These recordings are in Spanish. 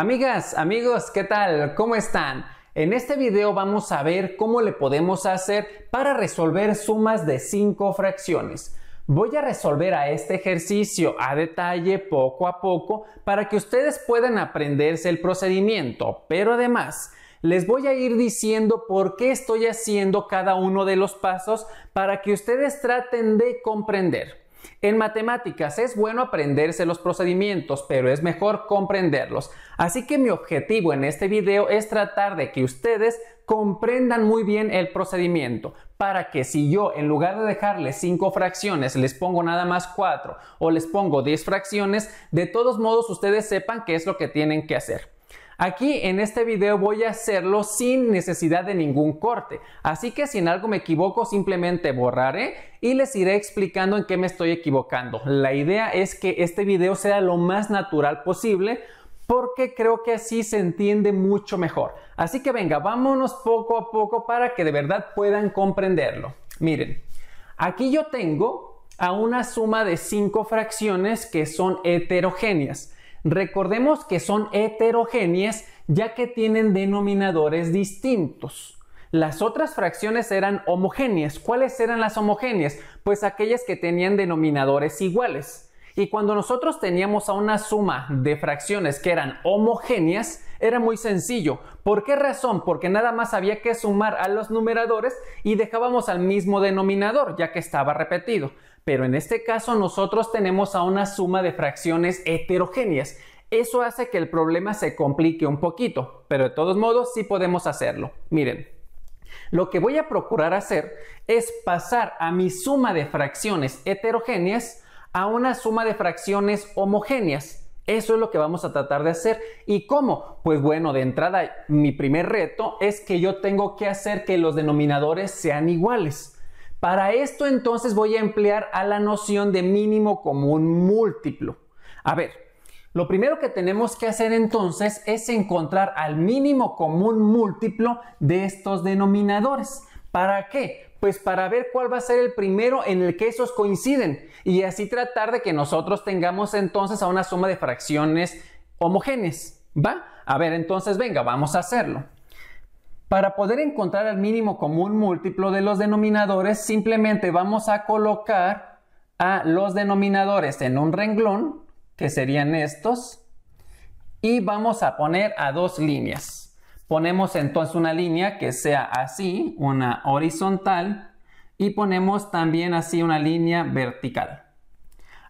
Amigas, amigos, ¿qué tal? ¿Cómo están? En este video vamos a ver cómo le podemos hacer para resolver sumas de 5 fracciones. Voy a resolver a este ejercicio a detalle poco a poco para que ustedes puedan aprenderse el procedimiento, pero además les voy a ir diciendo por qué estoy haciendo cada uno de los pasos para que ustedes traten de comprender. En matemáticas es bueno aprenderse los procedimientos, pero es mejor comprenderlos. Así que mi objetivo en este video es tratar de que ustedes comprendan muy bien el procedimiento para que si yo en lugar de dejarles 5 fracciones les pongo nada más 4 o les pongo 10 fracciones, de todos modos ustedes sepan qué es lo que tienen que hacer. Aquí en este video voy a hacerlo sin necesidad de ningún corte, así que si en algo me equivoco simplemente borraré y les iré explicando en qué me estoy equivocando. La idea es que este video sea lo más natural posible porque creo que así se entiende mucho mejor. Así que venga, vámonos poco a poco para que de verdad puedan comprenderlo. Miren, aquí yo tengo a una suma de 5 fracciones que son heterogéneas. Recordemos que son heterogéneas ya que tienen denominadores distintos. Las otras fracciones eran homogéneas. ¿Cuáles eran las homogéneas? Pues aquellas que tenían denominadores iguales. Y cuando nosotros teníamos a una suma de fracciones que eran homogéneas, era muy sencillo. ¿Por qué razón? Porque nada más había que sumar a los numeradores y dejábamos al mismo denominador, ya que estaba repetido. Pero en este caso nosotros tenemos a una suma de fracciones heterogéneas. Eso hace que el problema se complique un poquito, pero de todos modos sí podemos hacerlo. Miren, lo que voy a procurar hacer es pasar a mi suma de fracciones heterogéneas a una suma de fracciones homogéneas. Eso es lo que vamos a tratar de hacer. ¿Y cómo? Pues bueno, de entrada, mi primer reto es que yo tengo que hacer que los denominadores sean iguales. Para esto entonces voy a emplear a la noción de mínimo común múltiplo. A ver, lo primero que tenemos que hacer entonces es encontrar al mínimo común múltiplo de estos denominadores. ¿Para qué? Pues para ver cuál va a ser el primero en el que esos coinciden y así tratar de que nosotros tengamos entonces a una suma de fracciones homogéneas. ¿Va? A ver, entonces venga, vamos a hacerlo. Para poder encontrar el mínimo común múltiplo de los denominadores, simplemente vamos a colocar a los denominadores en un renglón, que serían estos, y vamos a poner a dos líneas. Ponemos entonces una línea que sea así, una horizontal, y ponemos también así una línea vertical.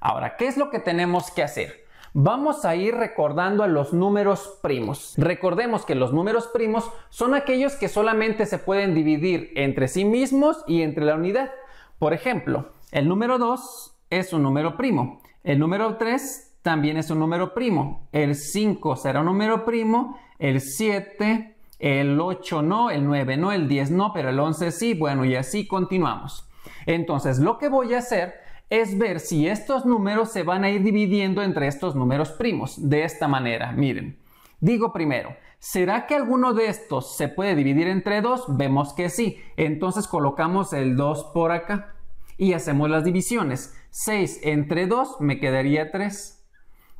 Ahora, ¿qué es lo que tenemos que hacer? Vamos a ir recordando a los números primos. Recordemos que los números primos son aquellos que solamente se pueden dividir entre sí mismos y entre la unidad. Por ejemplo, el número 2 es un número primo. El número 3 también es un número primo. El 5 será un número primo. El 7, el 8 no, el 9 no, el 10 no, pero el 11 sí. Bueno, y así continuamos. Entonces, lo que voy a hacer es ver si estos números se van a ir dividiendo entre estos números primos. De esta manera, miren. Digo primero, ¿será que alguno de estos se puede dividir entre 2? Vemos que sí. Entonces colocamos el 2 por acá y hacemos las divisiones. 6 entre 2 me quedaría 3.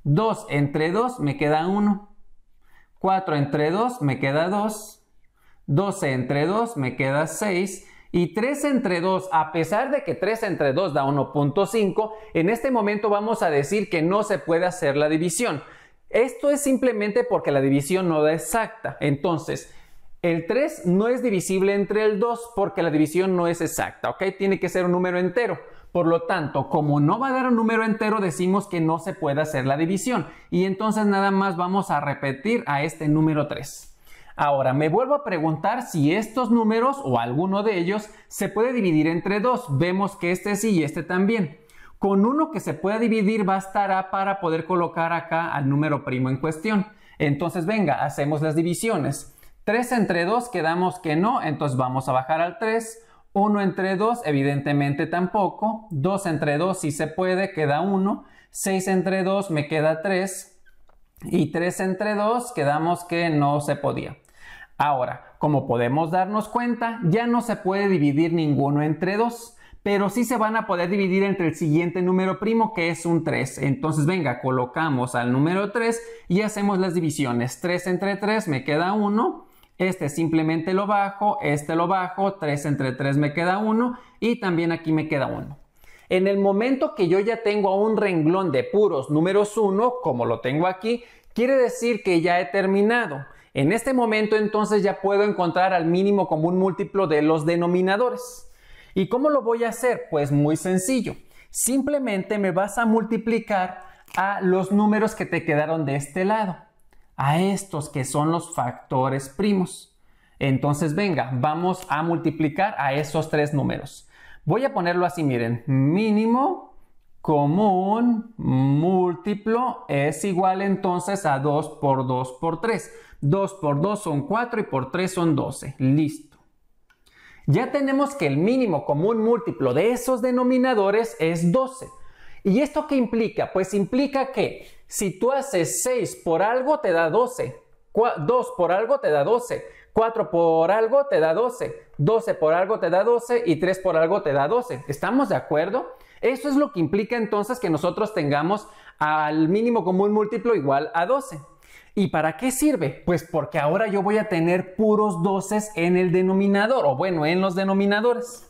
2 entre 2 me queda 1. 4 entre 2 me queda 2. 12 entre 2 me queda 6. Y 3 entre 2, a pesar de que 3 entre 2 da 1.5, en este momento vamos a decir que no se puede hacer la división. Esto es simplemente porque la división no da exacta. Entonces, el 3 no es divisible entre el 2 porque la división no es exacta, ¿ok? Tiene que ser un número entero. Por lo tanto, como no va a dar un número entero, decimos que no se puede hacer la división. Y entonces nada más vamos a repetir a este número 3. Ahora, me vuelvo a preguntar si estos números o alguno de ellos se puede dividir entre dos. Vemos que este sí y este también. Con uno que se pueda dividir bastará para poder colocar acá al número primo en cuestión. Entonces, venga, hacemos las divisiones. 3 entre 2 quedamos que no, entonces vamos a bajar al 3. 1 entre 2 evidentemente tampoco. 2 entre 2 si se puede, queda 1. 6 entre 2 me queda 3. Y 3 entre 2 quedamos que no se podía. Ahora, como podemos darnos cuenta, ya no se puede dividir ninguno entre 2, pero sí se van a poder dividir entre el siguiente número primo que es un 3. Entonces, venga, colocamos al número 3 y hacemos las divisiones. 3 entre 3 me queda 1. Este simplemente lo bajo, este lo bajo, 3 entre 3 me queda 1 y también aquí me queda 1. En el momento que yo ya tengo un renglón de puros números 1, como lo tengo aquí, quiere decir que ya he terminado. En este momento entonces ya puedo encontrar al mínimo común múltiplo de los denominadores. ¿Y cómo lo voy a hacer? Pues muy sencillo. Simplemente me vas a multiplicar a los números que te quedaron de este lado, a estos que son los factores primos. Entonces, venga, vamos a multiplicar a esos tres números. Voy a ponerlo así, miren, mínimo común múltiplo es igual entonces a 2 por 2 por 3. 2 por 2 son 4 y por 3 son 12. Listo. Ya tenemos que el mínimo común múltiplo de esos denominadores es 12. ¿Y esto qué implica? Pues implica que si tú haces 6 por algo te da 12, 2 por algo te da 12, 4 por algo te da 12, 12 por algo te da 12 y 3 por algo te da 12. ¿Estamos de acuerdo? Eso es lo que implica entonces que nosotros tengamos al mínimo común múltiplo igual a 12. ¿Y para qué sirve? Pues porque ahora yo voy a tener puros 12 en el denominador, o bueno, en los denominadores.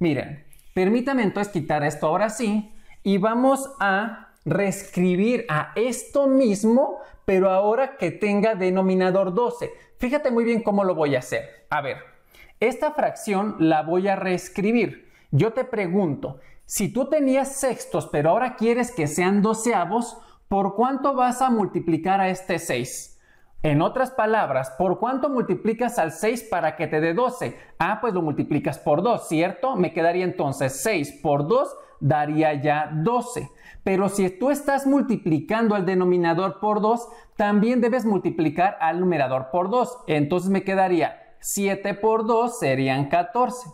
Miren, permítame entonces quitar esto ahora sí y vamos a reescribir a esto mismo, pero ahora que tenga denominador 12. Fíjate muy bien cómo lo voy a hacer. A ver, esta fracción la voy a reescribir. Yo te pregunto, si tú tenías sextos, pero ahora quieres que sean doceavos, ¿por cuánto vas a multiplicar a este 6? En otras palabras, ¿por cuánto multiplicas al 6 para que te dé 12? Ah, pues lo multiplicas por 2, ¿cierto? Me quedaría entonces 6 por 2 daría ya 12. Pero si tú estás multiplicando al denominador por 2, también debes multiplicar al numerador por 2. Entonces me quedaría 7 por 2 serían 14.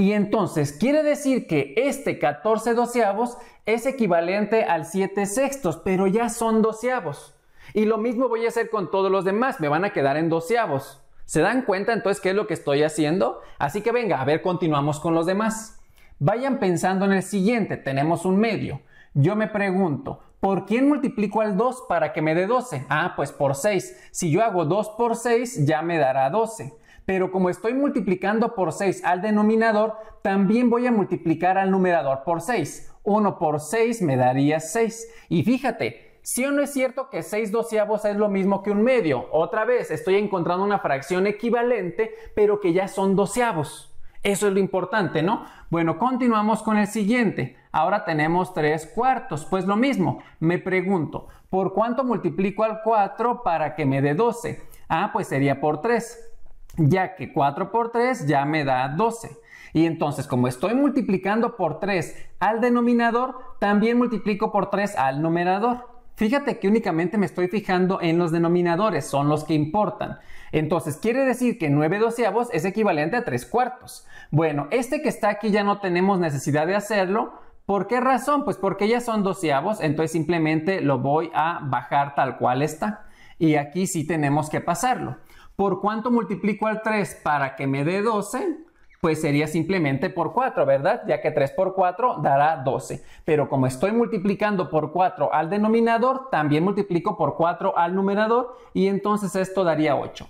Y entonces quiere decir que este 14 doceavos es equivalente al 7 sextos, pero ya son doceavos. Y lo mismo voy a hacer con todos los demás, me van a quedar en doceavos. ¿Se dan cuenta entonces qué es lo que estoy haciendo? Así que venga, a ver, continuamos con los demás. Vayan pensando en el siguiente, tenemos un medio. Yo me pregunto, ¿por quién multiplico al 2 para que me dé 12? Ah, pues por 6. Si yo hago 2 por 6, ya me dará 12 pero como estoy multiplicando por 6 al denominador, también voy a multiplicar al numerador por 6. 1 por 6 me daría 6. Y fíjate, si o no es cierto que 6 doceavos es lo mismo que un medio? Otra vez, estoy encontrando una fracción equivalente, pero que ya son doceavos. Eso es lo importante, ¿no? Bueno, continuamos con el siguiente. Ahora tenemos 3 cuartos. Pues lo mismo, me pregunto, ¿por cuánto multiplico al 4 para que me dé 12? Ah, pues sería por 3 ya que 4 por 3 ya me da 12. Y entonces, como estoy multiplicando por 3 al denominador, también multiplico por 3 al numerador. Fíjate que únicamente me estoy fijando en los denominadores, son los que importan. Entonces, quiere decir que 9 doceavos es equivalente a 3 cuartos. Bueno, este que está aquí ya no tenemos necesidad de hacerlo. ¿Por qué razón? Pues porque ya son doceavos, entonces simplemente lo voy a bajar tal cual está. Y aquí sí tenemos que pasarlo. ¿Por cuánto multiplico al 3 para que me dé 12? Pues sería simplemente por 4, ¿verdad? Ya que 3 por 4 dará 12. Pero como estoy multiplicando por 4 al denominador, también multiplico por 4 al numerador y entonces esto daría 8.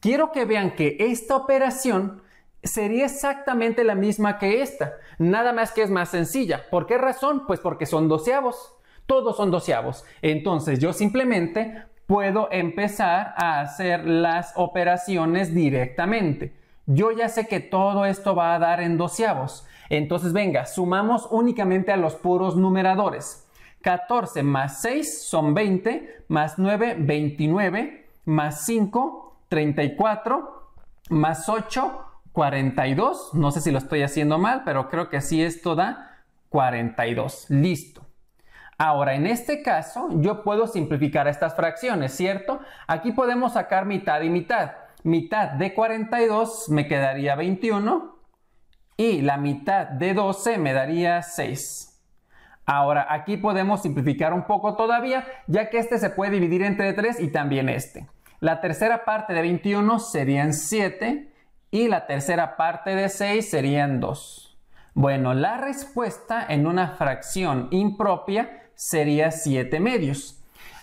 Quiero que vean que esta operación sería exactamente la misma que esta, nada más que es más sencilla. ¿Por qué razón? Pues porque son doceavos. Todos son doceavos. Entonces yo simplemente puedo empezar a hacer las operaciones directamente. Yo ya sé que todo esto va a dar en doceavos. Entonces, venga, sumamos únicamente a los puros numeradores. 14 más 6 son 20, más 9, 29, más 5, 34, más 8, 42. No sé si lo estoy haciendo mal, pero creo que sí esto da 42. Listo. Ahora, en este caso, yo puedo simplificar estas fracciones, ¿cierto? Aquí podemos sacar mitad y mitad. Mitad de 42 me quedaría 21 y la mitad de 12 me daría 6. Ahora, aquí podemos simplificar un poco todavía, ya que este se puede dividir entre 3 y también este. La tercera parte de 21 serían 7 y la tercera parte de 6 serían 2. Bueno, la respuesta en una fracción impropia sería 7 medios.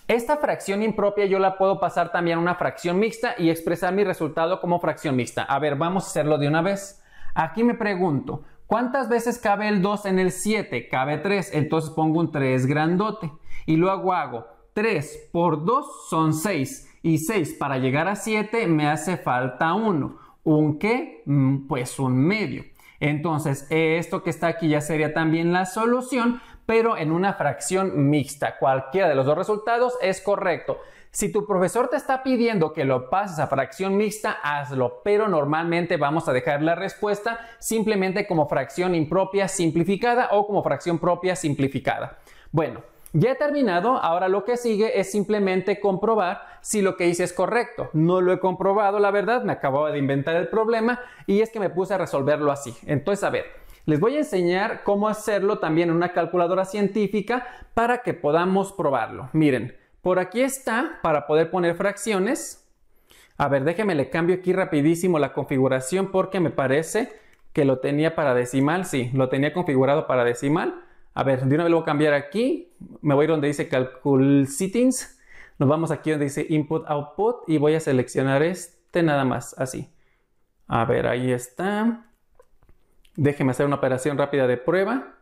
Esta fracción impropia yo la puedo pasar también a una fracción mixta y expresar mi resultado como fracción mixta. A ver, vamos a hacerlo de una vez. Aquí me pregunto, ¿Cuántas veces cabe el 2 en el 7? Cabe 3, entonces pongo un 3 grandote. Y luego hago 3 por 2 son 6. Y 6 para llegar a 7 me hace falta 1. ¿Un qué? Mm, pues un medio. Entonces esto que está aquí ya sería también la solución pero en una fracción mixta. Cualquiera de los dos resultados es correcto. Si tu profesor te está pidiendo que lo pases a fracción mixta, hazlo, pero normalmente vamos a dejar la respuesta simplemente como fracción impropia simplificada o como fracción propia simplificada. Bueno, ya he terminado, ahora lo que sigue es simplemente comprobar si lo que hice es correcto. No lo he comprobado, la verdad, me acababa de inventar el problema y es que me puse a resolverlo así. Entonces, a ver, les voy a enseñar cómo hacerlo también en una calculadora científica para que podamos probarlo. Miren, por aquí está para poder poner fracciones. A ver, déjeme le cambio aquí rapidísimo la configuración porque me parece que lo tenía para decimal. Sí, lo tenía configurado para decimal. A ver, de una vez lo voy a cambiar aquí. Me voy donde dice Calcul Settings. Nos vamos aquí donde dice Input Output y voy a seleccionar este nada más, así. A ver, ahí está. Déjeme hacer una operación rápida de prueba.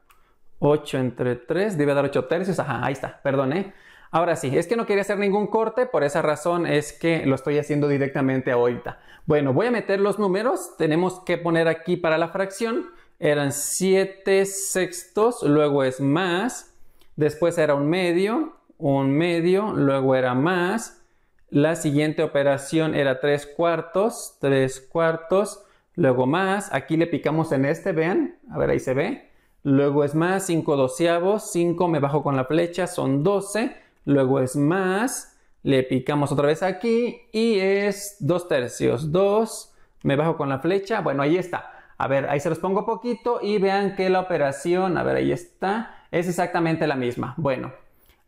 8 entre 3, debe dar 8 tercios. Ajá, ahí está, perdón, ¿eh? Ahora sí, es que no quería hacer ningún corte, por esa razón es que lo estoy haciendo directamente ahorita. Bueno, voy a meter los números, tenemos que poner aquí para la fracción, eran 7 sextos, luego es más, después era un medio, un medio, luego era más, la siguiente operación era 3 cuartos, 3 cuartos, Luego más, aquí le picamos en este, vean, a ver ahí se ve. Luego es más, 5 doceavos, 5 me bajo con la flecha, son 12. Luego es más, le picamos otra vez aquí y es 2 tercios, 2, me bajo con la flecha, bueno ahí está. A ver, ahí se los pongo poquito y vean que la operación, a ver ahí está, es exactamente la misma. Bueno,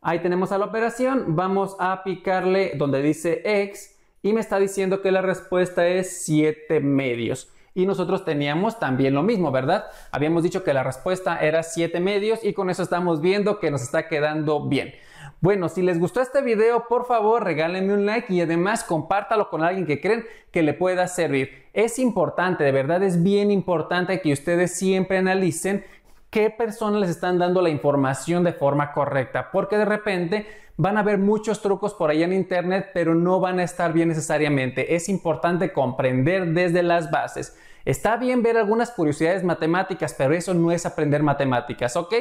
Ahí tenemos a la operación, vamos a picarle donde dice x y me está diciendo que la respuesta es 7 medios y nosotros teníamos también lo mismo, ¿verdad? Habíamos dicho que la respuesta era 7 medios y con eso estamos viendo que nos está quedando bien. Bueno, si les gustó este video, por favor regálenme un like y además compártalo con alguien que creen que le pueda servir. Es importante, de verdad es bien importante que ustedes siempre analicen qué personas les están dando la información de forma correcta, porque de repente Van a ver muchos trucos por ahí en internet, pero no van a estar bien necesariamente. Es importante comprender desde las bases. Está bien ver algunas curiosidades matemáticas, pero eso no es aprender matemáticas, ¿ok?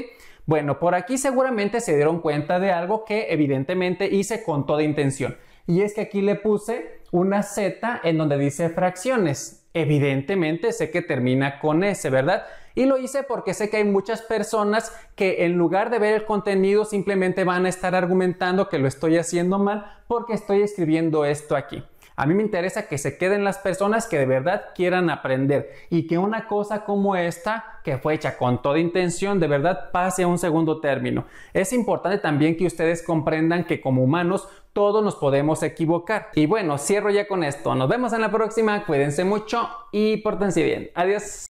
Bueno, por aquí seguramente se dieron cuenta de algo que evidentemente hice con toda intención. Y es que aquí le puse una Z en donde dice fracciones. Evidentemente sé que termina con S, ¿verdad? Y lo hice porque sé que hay muchas personas que en lugar de ver el contenido simplemente van a estar argumentando que lo estoy haciendo mal porque estoy escribiendo esto aquí. A mí me interesa que se queden las personas que de verdad quieran aprender y que una cosa como esta, que fue hecha con toda intención, de verdad pase a un segundo término. Es importante también que ustedes comprendan que como humanos todos nos podemos equivocar. Y bueno, cierro ya con esto. Nos vemos en la próxima. Cuídense mucho y portense bien. Adiós.